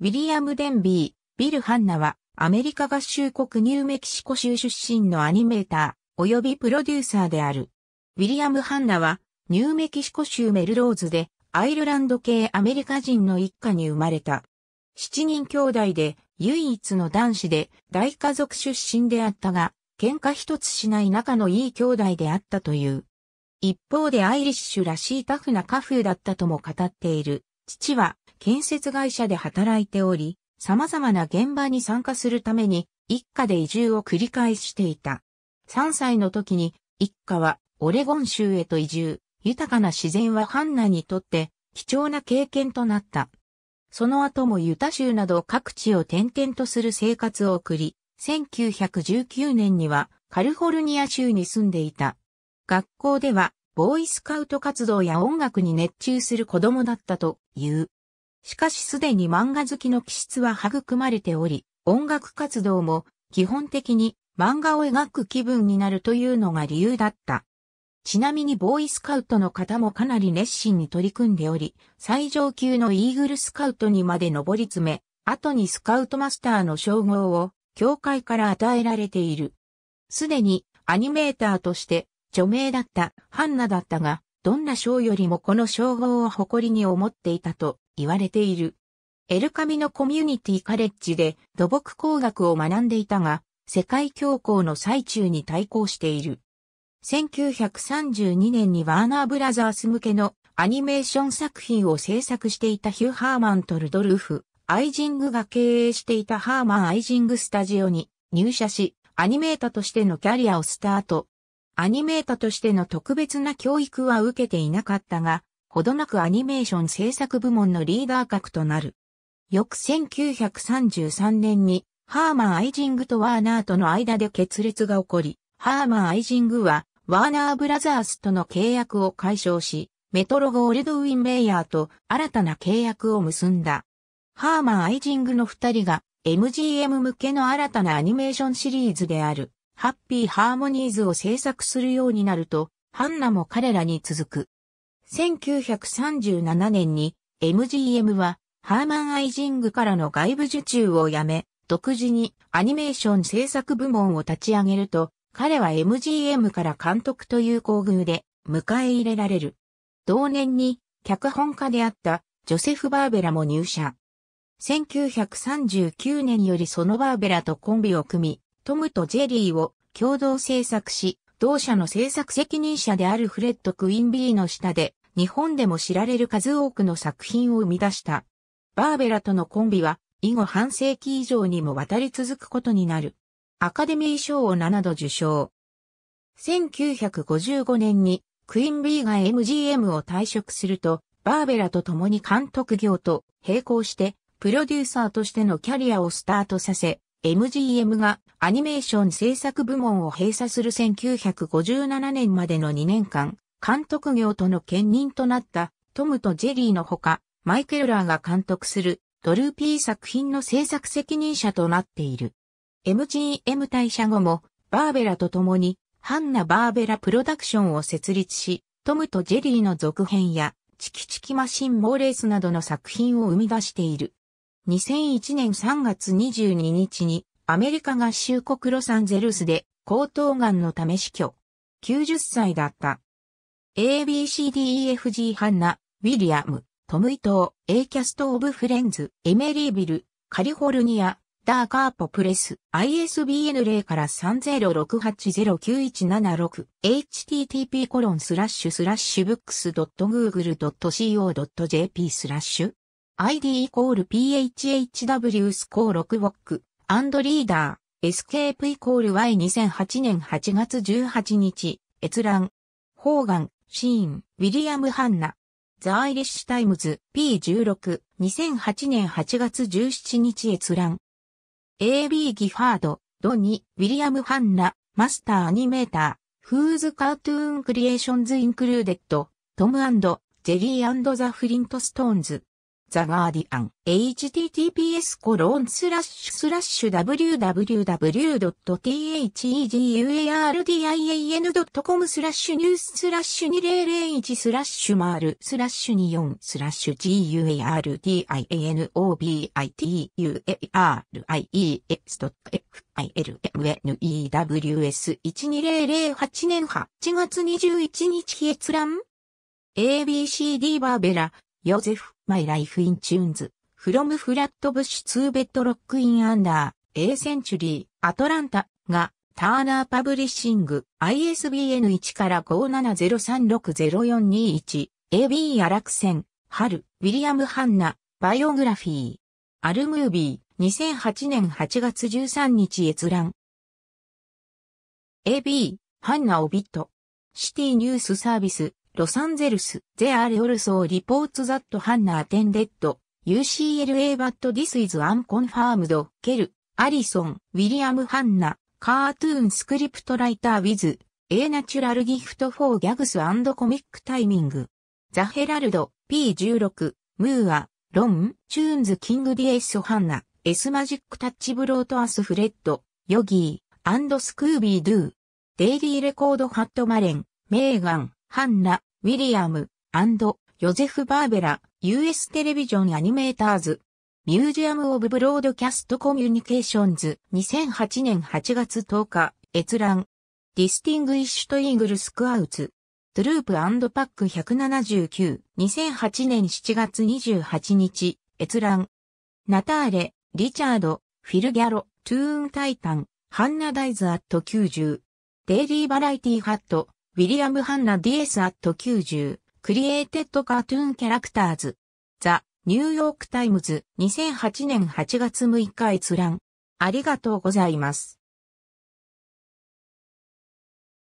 ウィリアム・デンビー、ビル・ハンナは、アメリカ合衆国ニューメキシコ州出身のアニメーター、及びプロデューサーである。ウィリアム・ハンナは、ニューメキシコ州メルローズで、アイルランド系アメリカ人の一家に生まれた。七人兄弟で、唯一の男子で、大家族出身であったが、喧嘩一つしない仲のいい兄弟であったという。一方でアイリッシュらしいタフな家風だったとも語っている。父は建設会社で働いており、様々な現場に参加するために一家で移住を繰り返していた。3歳の時に一家はオレゴン州へと移住、豊かな自然はハンナにとって貴重な経験となった。その後もユタ州など各地を転々とする生活を送り、1919年にはカルフォルニア州に住んでいた。学校ではボーイスカウト活動や音楽に熱中する子供だったという。しかしすでに漫画好きの気質は育まれており、音楽活動も基本的に漫画を描く気分になるというのが理由だった。ちなみにボーイスカウトの方もかなり熱心に取り組んでおり、最上級のイーグルスカウトにまで上り詰め、後にスカウトマスターの称号を教会から与えられている。すでにアニメーターとして著名だったハンナだったが、どんな賞よりもこの称号を誇りに思っていたと言われている。エルカミのコミュニティカレッジで土木工学を学んでいたが、世界恐慌の最中に対抗している。1932年にワーナーブラザース向けのアニメーション作品を制作していたヒュー・ハーマンとルドルフ、アイジングが経営していたハーマン・アイジングスタジオに入社し、アニメーターとしてのキャリアをスタート。アニメーターとしての特別な教育は受けていなかったが、ほどなくアニメーション制作部門のリーダー格となる。翌1933年に、ハーマン・アイジングとワーナーとの間で決裂が起こり、ハーマン・アイジングは、ワーナーブラザースとの契約を解消し、メトロゴールドウィン・メイヤーと新たな契約を結んだ。ハーマン・アイジングの二人が MGM 向けの新たなアニメーションシリーズであるハッピー・ハーモニーズを制作するようになると、ハンナも彼らに続く。1937年に MGM はハーマン・アイジングからの外部受注をやめ、独自にアニメーション制作部門を立ち上げると、彼は MGM から監督という厚遇で迎え入れられる。同年に脚本家であったジョセフ・バーベラも入社。1939年よりそのバーベラとコンビを組み、トムとジェリーを共同制作し、同社の制作責任者であるフレッド・クインビーの下で、日本でも知られる数多くの作品を生み出した。バーベラとのコンビは、以後半世紀以上にもわたり続くことになる。アカデミー賞を7度受賞。1955年にクインビーが MGM を退職すると、バーベラと共に監督業と並行して、プロデューサーとしてのキャリアをスタートさせ、MGM がアニメーション制作部門を閉鎖する1957年までの2年間、監督業との兼任となったトムとジェリーのほか、マイケルラーが監督するドルーピー作品の制作責任者となっている。MGM 退社後も、バーベラと共に、ハンナ・バーベラ・プロダクションを設立し、トムとジェリーの続編や、チキチキマシン・モーレースなどの作品を生み出している。2001年3月22日にアメリカ合衆国ロサンゼルスで喉頭がんのため死去。90歳だった。ABCDEFG ハンナ、ウィリアム、トムイトー、A キャストオブフレンズ、エメリービル、カリフォルニア、ダーカーポプレス、ISBN 0から30680917 http コロンスラッシュスラッシュブックス .google.co.jp スラッシュ ID イコール PHHW スコー6ウォック、アンドリーダー、エスケープイコール Y2008 年8月18日、閲覧。ホーガン、シーン、ウィリアム・ハンナ。ザ・アイリッシュ・タイムズ、P16、2008年8月17日閲覧。AB ギファード、ドニ、ウィリアム・ハンナ、マスター・アニメーター、フーズ・カートゥーン・クリエーションズ・インクルーデッド、トムジェリーザ・フリント・ストーンズ。ザ・ガーディアン、https コロンスラッシュスラッシュ www.theguardian.com スラッシュニューススラッシュ2001スラッシュマールスラッシュ24スラッシュ g u a r d i a n o b i t u i e s f i l m e w s 1 2 0 8年8月21日閲覧 ABCD バーベラ、ヨゼフ My Life in Tunes, From Flatbush to Bedrock in Under, A Century, Atlanta が、ターナーパブリッシング、ISBN 1から570360421、AB アラクセン、春、ウィリアム・ハンナ、バイオグラフィー。アルムービー、2008年8月13日閲覧。AB、ハンナ・オビット。シティニュースサービス、ロサンゼルス、ゼアーレオルソーリポーツザットハンナーテンデッド、UCLA バットディスイズアンコンファームド、ケル、アリソン、ウィリアム・ハンナ、カートゥーンスクリプトライターウィズ、エ A ナチュラルギフト・フォー・ギャグス・アンド・コミック・タイミング、ザ・ヘラルド、P16、ムーア、ロン、チューンズ・キング・ディエス・ハンナ、エス・マジック・タッチ・ブロート・アス・フレッド、ヨギー、アンド・スクービー・ドゥ、デイリー・レコード・ハット・マレン、メーガン、ハンナ、ウィリアム、アンド、ヨゼフ・バーベラ、US テレビジョンアニメーターズ、ミュージアム・オブ・ブロードキャスト・コミュニケーションズ、2008年8月10日、閲覧、ディスティングイッシュト・イングル・スクアウツ、トゥループパック179、2008年7月28日、閲覧、ナターレ、リチャード、フィル・ギャロ、トゥーン・タイタン、ハンナ・ダイズ・アット90、デイリー・バラエティ・ハット、ウィリアム・ハンナ・ディエス・アット90、クリエイテッド・カートゥーン・キャラクターズ、ザ・ニューヨーク・タイムズ、2008年8月6日閲覧。ありがとうございます。